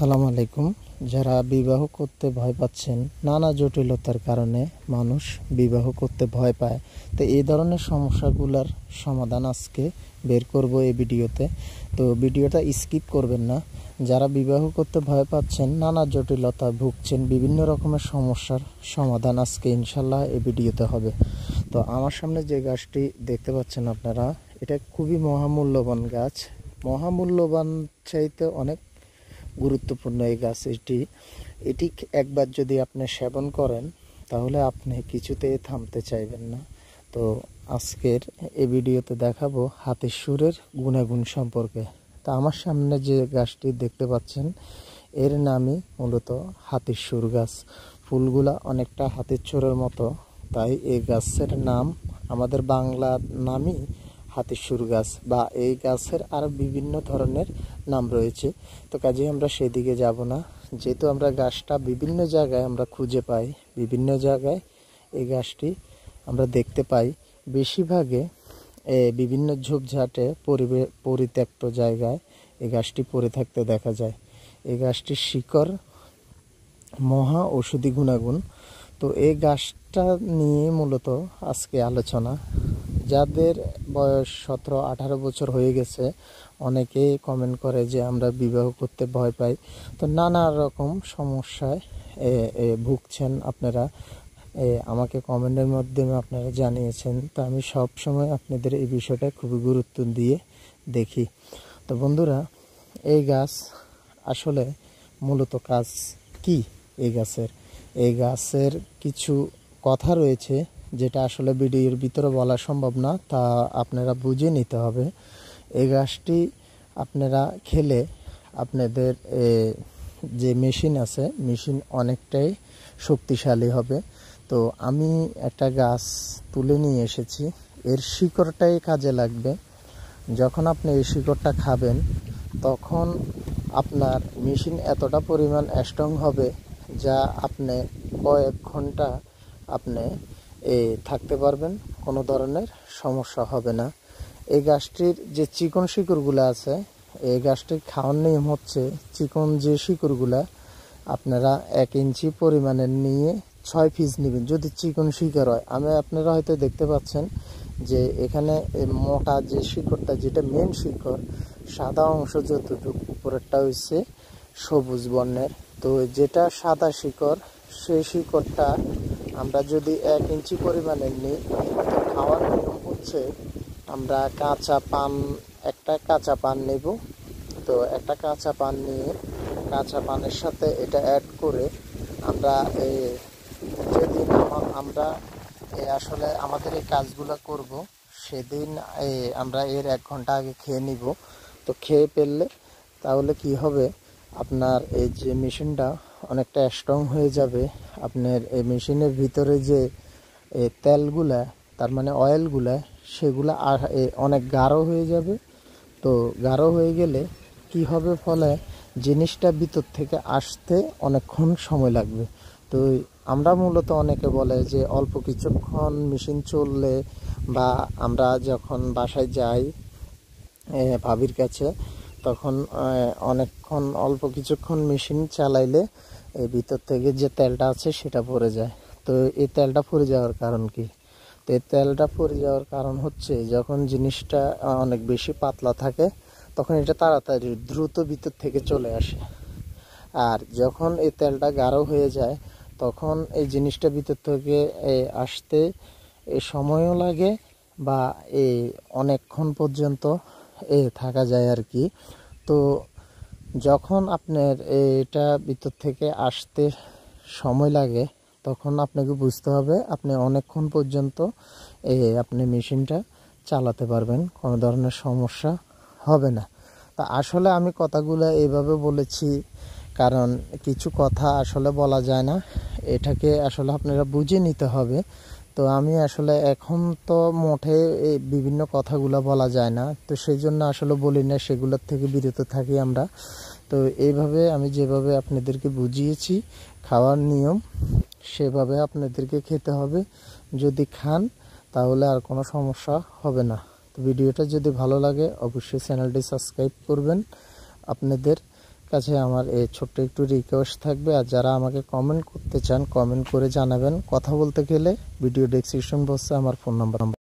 সালাম আলাইকুম যারা বিবাহ করতে ভয় পাচ্ছেন নানা জটিলতার কারণে মানুষ বিবাহ করতে ভয় পায় তো এই ধরনের সমস্যাগুলোর সমাধান আজকে বের করব এই ভিডিওতে তো ভিডিওটা স্কিপ করবেন না যারা বিবাহ করতে ভয় পাচ্ছেন নানা জটিলতা ভুগছেন বিভিন্ন রকমের সমস্যার সমাধান আজকে ইনশাল্লাহ এই ভিডিওতে হবে তো আমার সামনে যে গাছটি দেখতে পাচ্ছেন আপনারা এটা খুবই মহামূল্যবান গাছ মহামূল্যবান চাইতে অনেক গুরুত্বপূর্ণ এই গাছ এটি এটি একবার যদি আপনি সেবন করেন তাহলে আপনি কিছুতে থামতে চাইবেন না তো আজকের এই ভিডিওতে দেখাবো হাতের সুরের গুণাগুণ সম্পর্কে তা আমার সামনে যে গাছটি দেখতে পাচ্ছেন এর নামই মূলত হাতির সুর গাছ ফুলগুলা অনেকটা হাতির চোরের মতো তাই এই গাছের নাম আমাদের বাংলার নামই হাতিসুর গাছ বা এই গাছের আরও বিভিন্ন ধরনের নাম রয়েছে তো কাজেই আমরা সেদিকে যাব না যেহেতু আমরা গাছটা বিভিন্ন জায়গায় আমরা খুঁজে পাই বিভিন্ন জায়গায় এই গাছটি আমরা দেখতে পাই বেশিরভাগে বিভিন্ন ঝোপঝাটে পরিবে পরিত্যক্ত জায়গায় এই গাছটি পড়ে থাকতে দেখা যায় এই গাছটির শিকড় মহা ঔষধি গুণাগুণ তো এই গাছটা নিয়ে মূলত আজকে আলোচনা যাদের বয়স সতেরো আঠারো বছর হয়ে গেছে অনেকেই কমেন্ট করে যে আমরা বিবাহ করতে ভয় পাই তো নানা রকম সমস্যায় ভুগছেন আপনারা আমাকে কমেন্টের মাধ্যমে আপনারা জানিয়েছেন তো আমি সব সময় আপনাদের এই বিষয়টা খুবই গুরুত্ব দিয়ে দেখি তো বন্ধুরা এই গাছ আসলে মূলত কাজ কি এই গাছের এই গাছের কিছু কথা রয়েছে যেটা আসলে বিডিওর ভিতরে বলা সম্ভব না তা আপনারা বুঝে নিতে হবে এই গাছটি আপনারা খেলে আপনাদের যে মেশিন আছে মেশিন অনেকটাই শক্তিশালী হবে তো আমি একটা গাছ তুলে নিয়ে এসেছি এর শিকড়টাই কাজে লাগবে যখন আপনি এই শিকড়টা খাবেন তখন আপনার মেশিন এতটা পরিমাণ স্ট্রং হবে যা আপনি কয়েক ঘন্টা আপনি থাকতে পারবেন কোনো ধরনের সমস্যা হবে না এই গাছটির যে চিকন শিকড়গুলো আছে এই গাছটির খাওয়ার নিয়ম হচ্ছে চিকন যে শিকড়গুলো আপনারা এক ইঞ্চি পরিমাণে নিয়ে ছয় পিস নেবেন যদি চিকন শিকড় হয় আমি আপনারা হয়তো দেখতে পাচ্ছেন যে এখানে মোটা যে শিকড়টা যেটা মেন শিকড় সাদা অংশ যতটুকু উপরেরটা হচ্ছে সবুজ বর্ণের তো যেটা সাদা শিকড় সেই শিকড়টা আমরা যদি এক ইঞ্চি পরিমাণে নিই খাওয়ার নিয়ম হচ্ছে আমরা কাঁচা পান একটা কাঁচা পান নেব তো একটা কাঁচা পান নিয়ে কাঁচা পানের সাথে এটা অ্যাড করে আমরা এই যেদিন আমরা আসলে আমাদের এই কাজগুলো করব সেদিন আমরা এর এক ঘন্টা আগে খেয়ে নিব তো খেয়ে ফেললে তাহলে কি হবে আপনার এই যে মেশিনটা অনেকটা স্ট্রং হয়ে যাবে আপনার এই মেশিনের ভিতরে যে তেলগুলা তার মানে অয়েলগুলা সেগুলা অনেক গাঢ় হয়ে যাবে তো গাঢ় হয়ে গেলে কি হবে ফলে জিনিসটা ভিতর থেকে আসতে অনেকক্ষণ সময় লাগবে তো আমরা মূলত অনেকে বলে যে অল্প কিছুক্ষণ মেশিন চললে বা আমরা যখন বাসায় যাই ভাবির কাছে তখন অনেকক্ষণ অল্প কিছুক্ষণ মেশিন চালাইলে এই ভিতর থেকে যে তেলটা আছে সেটা পড়ে যায় তো এই তেলটা পরে যাওয়ার কারণ কি তো এই তেলটা পরে যাওয়ার কারণ হচ্ছে যখন জিনিসটা অনেক বেশি পাতলা থাকে তখন এটা তাড়াতাড়ি দ্রুত ভিতর থেকে চলে আসে আর যখন এই তেলটা গাঢ় হয়ে যায় তখন এই জিনিসটা ভিতর থেকে আসতে এ সময়ও লাগে বা এই অনেকক্ষণ পর্যন্ত এ থাকা যায় আর কি তো যখন আপনার এটা ভিতর থেকে আসতে সময় লাগে তখন আপনাকে বুঝতে হবে আপনি অনেকক্ষণ পর্যন্ত এ আপনি মেশিনটা চালাতে পারবেন কোনো ধরনের সমস্যা হবে না তা আসলে আমি কথাগুলো এইভাবে বলেছি কারণ কিছু কথা আসলে বলা যায় না এটাকে আসলে আপনারা বুঝে নিতে হবে তো আমি আসলে এখন তো মোটে এই বিভিন্ন কথাগুলো বলা যায় না তো সেই জন্য আসলে বলি না সেগুলোর থেকে বিরত থাকি আমরা তো এইভাবে আমি যেভাবে আপনাদেরকে বুঝিয়েছি খাওয়ার নিয়ম সেভাবে আপনাদেরকে খেতে হবে যদি খান তাহলে আর কোনো সমস্যা হবে না তো ভিডিওটা যদি ভালো লাগে অবশ্যই চ্যানেলটি সাবস্ক্রাইব করবেন আপনাদের কাছে আমার এই ছোট্ট একটু রিকোয়েস্ট থাকবে আর যারা আমাকে কমেন্ট করতে চান কমেন্ট করে জানাবেন কথা বলতে গেলে ভিডিও ডেসক্রিপশন বক্সে আমার ফোন নাম্বার